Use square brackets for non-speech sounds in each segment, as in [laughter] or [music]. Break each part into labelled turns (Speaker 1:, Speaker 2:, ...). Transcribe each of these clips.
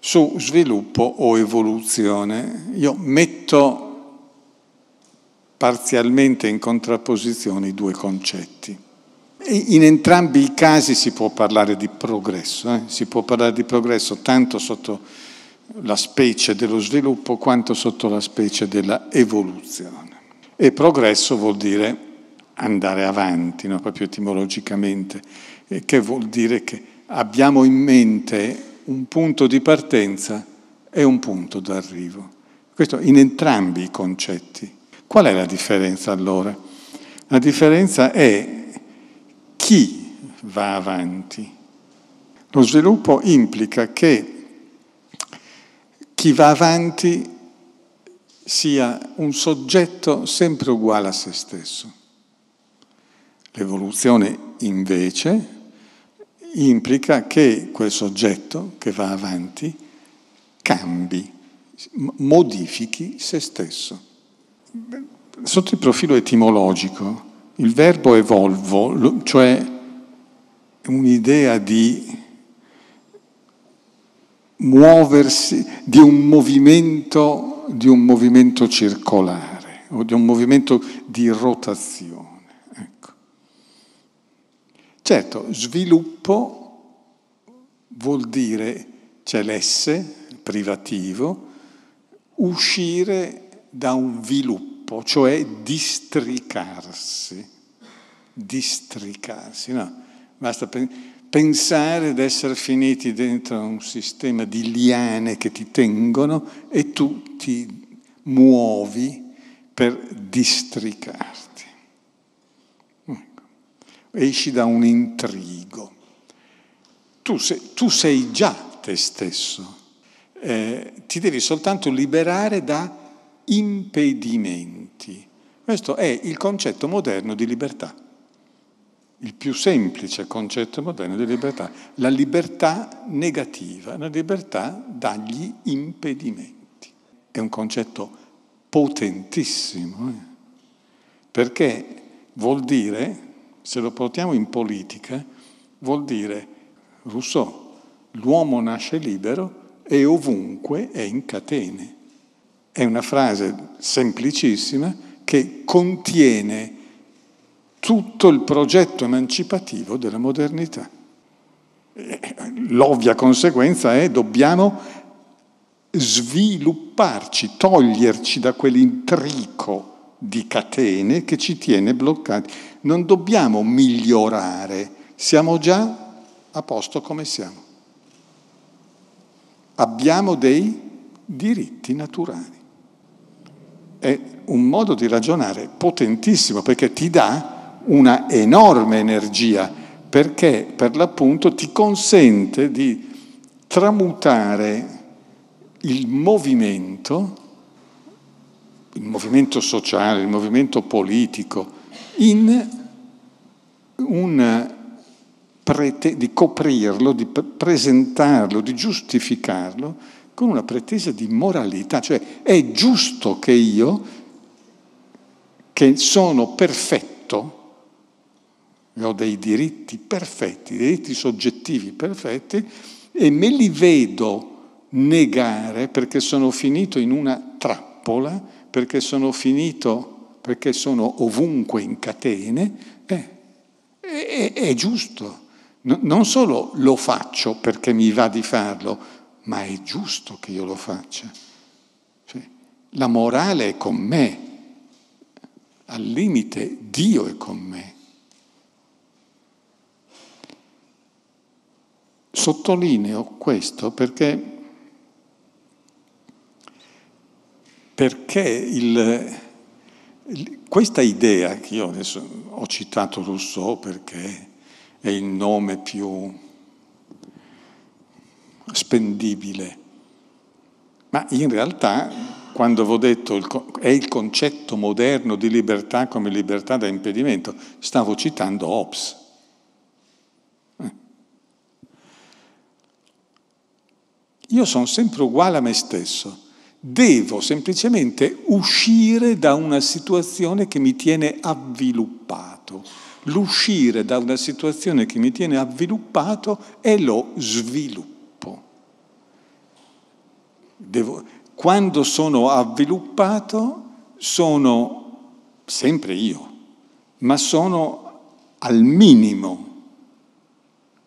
Speaker 1: su sviluppo o evoluzione. Io metto parzialmente in contrapposizione i due concetti. In entrambi i casi si può parlare di progresso, eh? si può parlare di progresso tanto sotto la specie dello sviluppo quanto sotto la specie della evoluzione. E progresso vuol dire andare avanti, no? proprio etimologicamente, che vuol dire che abbiamo in mente un punto di partenza e un punto d'arrivo. Questo in entrambi i concetti. Qual è la differenza allora? La differenza è chi va avanti. Lo sviluppo implica che chi va avanti sia un soggetto sempre uguale a se stesso. L'evoluzione invece implica che quel soggetto che va avanti cambi, modifichi se stesso. Sotto il profilo etimologico, il verbo evolvo, cioè un'idea di muoversi, di un movimento, di un movimento circolare o di un movimento di rotazione. Ecco. Certo, sviluppo vuol dire, c'è l'esse, privativo, uscire da un viluppo, cioè districarsi. Districarsi, no? Basta pensare di essere finiti dentro un sistema di liane che ti tengono e tu ti muovi per districarti esci da un intrigo. Tu sei, tu sei già te stesso, eh, ti devi soltanto liberare da impedimenti. Questo è il concetto moderno di libertà, il più semplice concetto moderno di libertà, la libertà negativa, la libertà dagli impedimenti. È un concetto potentissimo, eh? perché vuol dire se lo portiamo in politica vuol dire, Rousseau, l'uomo nasce libero e ovunque è in catene. È una frase semplicissima che contiene tutto il progetto emancipativo della modernità. Eh, l'ovvia conseguenza è dobbiamo svilupparci, toglierci da quell'intrico di catene che ci tiene bloccati. Non dobbiamo migliorare, siamo già a posto come siamo. Abbiamo dei diritti naturali. È un modo di ragionare potentissimo perché ti dà una enorme energia, perché per l'appunto ti consente di tramutare il movimento il movimento sociale, il movimento politico, in un prete- di coprirlo, di presentarlo, di giustificarlo con una pretesa di moralità, cioè è giusto che io, che sono perfetto, ho dei diritti perfetti, dei diritti soggettivi perfetti, e me li vedo negare perché sono finito in una trappola perché sono finito, perché sono ovunque in catene, eh, è, è, giusto. No, non solo lo faccio perché mi va di farlo, ma è giusto che io lo faccia. Cioè, la morale è con me, al limite Dio è con me. Sottolineo questo perché perché il, questa idea che io adesso ho citato Rousseau perché è il nome più spendibile, ma in realtà quando avevo detto il, è il concetto moderno di libertà come libertà da impedimento, stavo citando Hobbes. Eh. Io sono sempre uguale a me stesso devo semplicemente uscire da una situazione che mi tiene avviluppato. L'uscire da una situazione che mi tiene avviluppato è lo sviluppo. Devo, quando sono avviluppato sono sempre io, ma sono al minimo.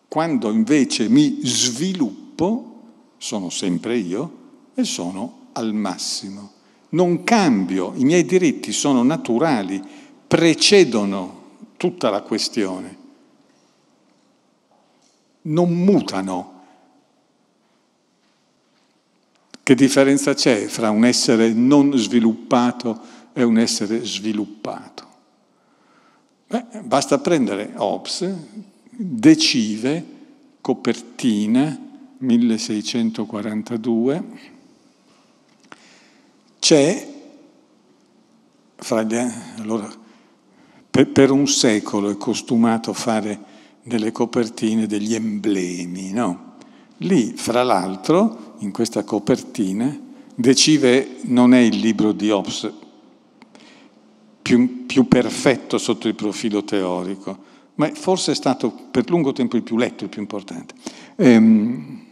Speaker 1: Quando invece mi sviluppo sono sempre io e sono al massimo. Non cambio, i miei diritti sono naturali, precedono tutta la questione. Non mutano. Che differenza c'è fra un essere non sviluppato e un essere sviluppato? Beh, basta prendere Hobbes, Decive, copertina 1642, c'è, gli, allora, per, per, un secolo è costumato fare delle copertine degli emblemi, no? Lì, fra l'altro, in questa copertina, Decive non è il libro di Hobbes più, più perfetto sotto il profilo teorico, ma forse è stato per lungo tempo il più letto, il più importante. Ehm,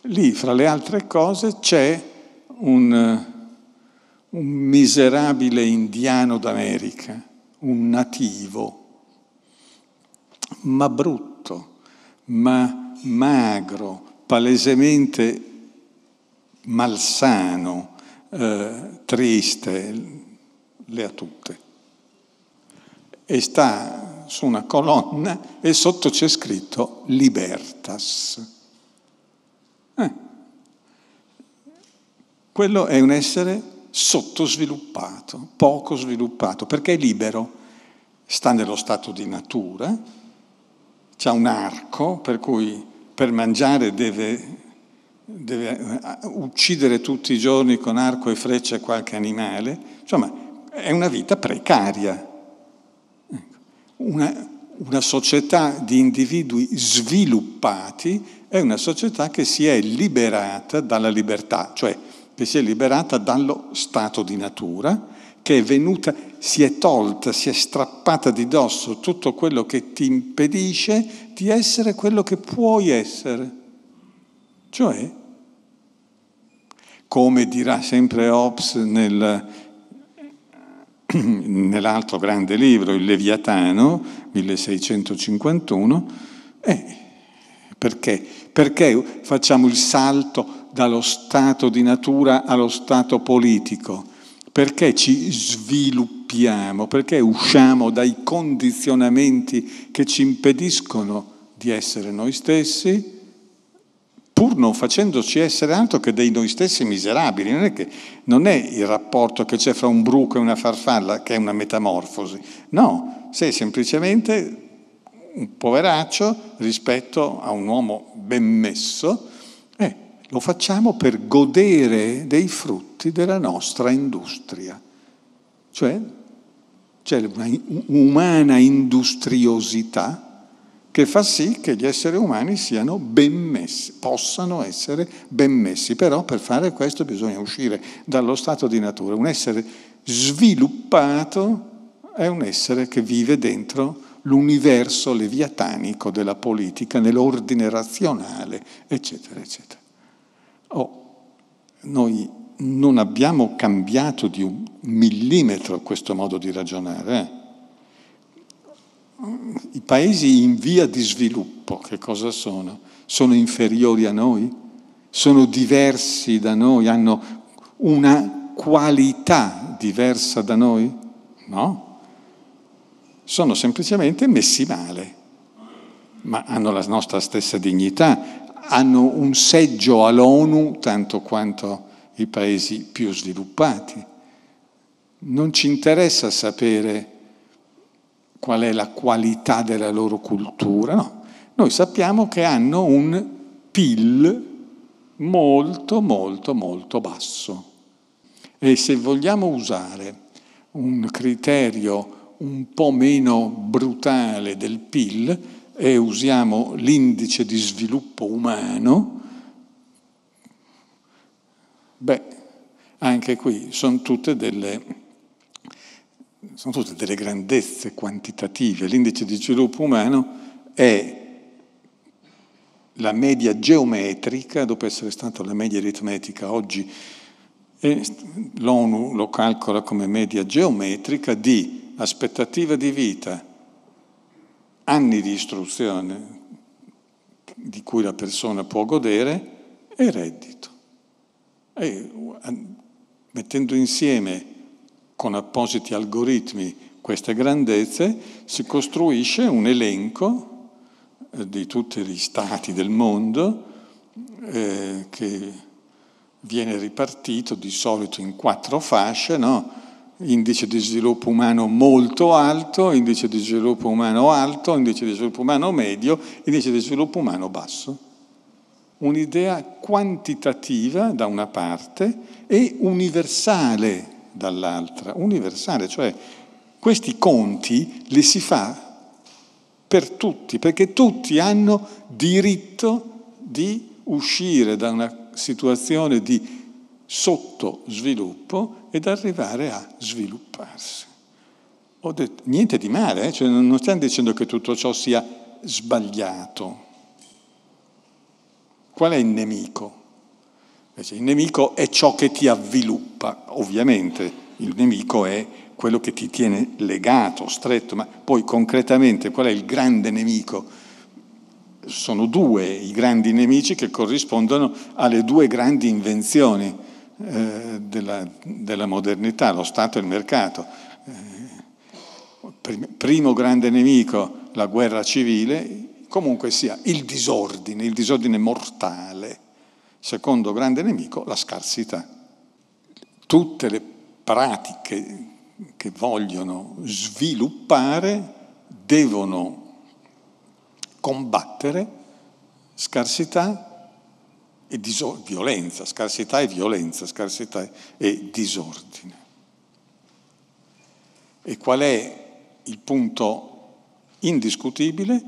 Speaker 1: lì, fra le altre cose, c'è un un miserabile indiano d'America, un nativo, ma brutto, ma magro, palesemente malsano, eh, triste, le ha tutte. E sta su una colonna e sotto c'è scritto libertas. Eh. Quello è un essere sottosviluppato, poco sviluppato, perché è libero, sta nello stato di natura, c'è un arco per cui per mangiare deve, deve eh, uccidere tutti i giorni con arco e freccia qualche animale, insomma è una vita precaria. Ecco, una, una società di individui sviluppati è una società che si è liberata dalla libertà, cioè che si è liberata dallo stato di natura, che è venuta, si è tolta, si è strappata di dosso tutto quello che ti impedisce di essere quello che puoi essere. Cioè, come dirà sempre Hobbes nel, [clears throat] nell'altro grande libro, il Leviatano, 1651, eh, perché? perché facciamo il salto dallo stato di natura allo stato politico, perché ci sviluppiamo, perché usciamo dai condizionamenti che ci impediscono di essere noi stessi, pur non facendoci essere altro che dei noi stessi miserabili. Non è, che, non è il rapporto che c'è fra un bruco e una farfalla che è una metamorfosi, no, sei semplicemente un poveraccio rispetto a un uomo ben messo. Eh, lo facciamo per godere dei frutti della nostra industria, cioè c'è un'umana industriosità che fa sì che gli esseri umani siano ben messi, possano essere ben messi. Però per fare questo bisogna uscire dallo stato di natura. Un essere sviluppato è un essere che vive dentro l'universo leviatanico della politica, nell'ordine razionale, eccetera, eccetera. Oh, noi non abbiamo cambiato di un millimetro questo modo di ragionare. Eh? I paesi in via di sviluppo, che cosa sono? Sono inferiori a noi? Sono diversi da noi? Hanno una qualità diversa da noi? No. Sono semplicemente messi male, ma hanno la nostra stessa dignità hanno un seggio all'ONU tanto quanto i paesi più sviluppati. Non ci interessa sapere qual è la qualità della loro cultura, no. Noi sappiamo che hanno un PIL molto, molto, molto basso. E se vogliamo usare un criterio un po' meno brutale del PIL, e usiamo l'indice di sviluppo umano, beh, anche qui sono tutte delle, sono tutte delle grandezze quantitative. L'indice di sviluppo umano è la media geometrica, dopo essere stata la media aritmetica oggi, l'ONU lo calcola come media geometrica di aspettativa di vita, anni di istruzione di cui la persona può godere e reddito. E mettendo insieme con appositi algoritmi queste grandezze, si costruisce un elenco eh, di tutti gli stati del mondo eh, che viene ripartito di solito in quattro fasce, no? indice di sviluppo umano molto alto, indice di sviluppo umano alto, indice di sviluppo umano medio, indice di sviluppo umano basso. Un'idea quantitativa da una parte e universale dall'altra, universale, cioè questi conti li si fa per tutti, perché tutti hanno diritto di uscire da una situazione di sotto sviluppo ed arrivare a svilupparsi. Ho detto, niente di male, eh? cioè, non stiamo dicendo che tutto ciò sia sbagliato. Qual è il nemico? Invece, cioè, il nemico è ciò che ti avviluppa, ovviamente il nemico è quello che ti tiene legato, stretto, ma poi concretamente qual è il grande nemico? Sono due i grandi nemici che corrispondono alle due grandi invenzioni eh, della, della, modernità, lo Stato e il mercato. Eh, primo grande nemico, la guerra civile, comunque sia il disordine, il disordine mortale. Secondo grande nemico, la scarsità. Tutte le pratiche che vogliono sviluppare devono combattere scarsità, e diso- violenza, scarsità e violenza, scarsità e disordine. E qual è il punto indiscutibile?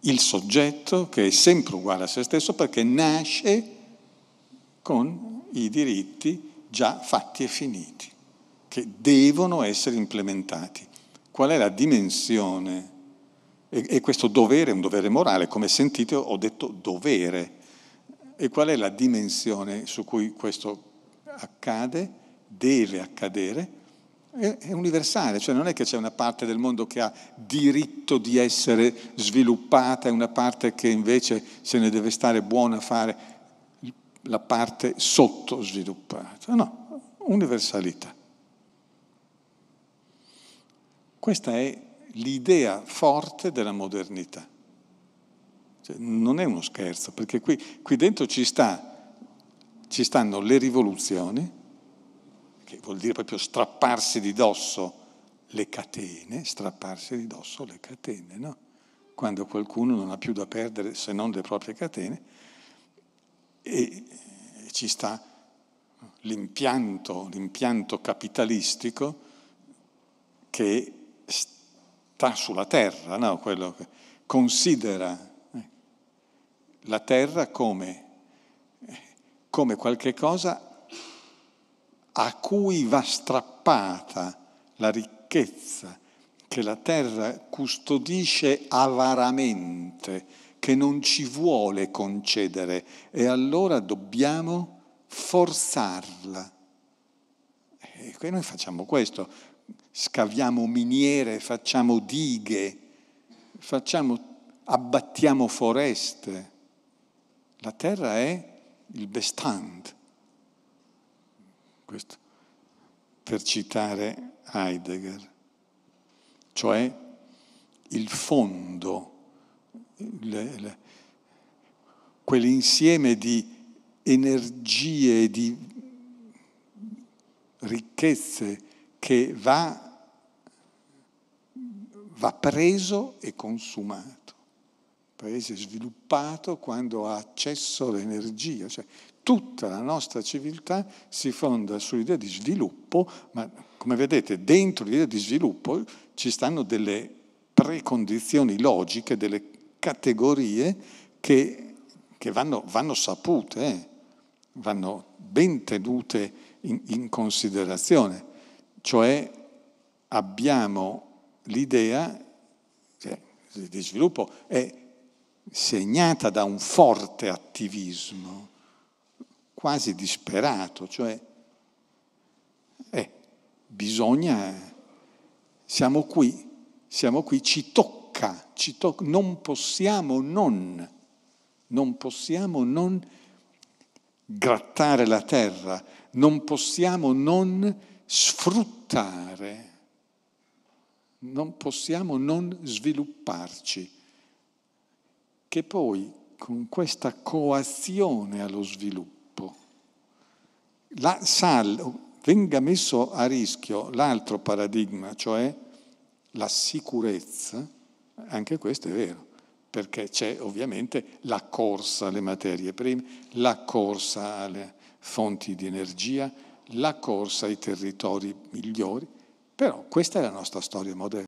Speaker 1: Il soggetto che è sempre uguale a se stesso perché nasce con i diritti già fatti e finiti, che devono essere implementati. Qual è la dimensione? E, e questo dovere è un dovere morale, come sentite ho detto dovere. E qual è la dimensione su cui questo accade, deve accadere? È, è universale, cioè non è che c'è una parte del mondo che ha diritto di essere sviluppata e una parte che invece se ne deve stare buona a fare la parte sottosviluppata. No, universalità. Questa è l'idea forte della modernità. Cioè, non è uno scherzo, perché qui, qui dentro ci, sta, ci stanno le rivoluzioni, che vuol dire proprio strapparsi di dosso le catene, strapparsi di dosso le catene, no? quando qualcuno non ha più da perdere se non le proprie catene, e, e ci sta l'impianto, l'impianto capitalistico che sta sulla terra, no? quello che considera eh, la terra come, eh, come qualche cosa a cui va strappata la ricchezza che la terra custodisce avaramente, che non ci vuole concedere e allora dobbiamo forzarla. E noi facciamo questo, scaviamo miniere, facciamo dighe, facciamo, abbattiamo foreste. La terra è il bestand. Questo per citare Heidegger, cioè il fondo, le, le, quell'insieme di energie, di ricchezze, che va, va preso e consumato. Il paese sviluppato quando ha accesso all'energia, cioè tutta la nostra civiltà si fonda sull'idea di sviluppo, ma come vedete dentro l'idea di sviluppo ci stanno delle precondizioni logiche, delle categorie che, che vanno, vanno, sapute, eh? vanno ben tenute in, in considerazione. Cioè abbiamo l'idea, cioè, di sviluppo, è segnata da un forte attivismo, quasi disperato, cioè eh, bisogna, siamo qui, siamo qui, ci tocca, ci tocca, non possiamo non, non possiamo non grattare la terra, non possiamo non sfruttare, non possiamo non svilupparci, che poi con questa coazione allo sviluppo sal, venga messo a rischio l'altro paradigma, cioè la sicurezza, anche questo è vero, perché c'è ovviamente la corsa alle materie prime, la corsa alle fonti di energia, la corsa ai territori migliori, però questa è la nostra storia moderna.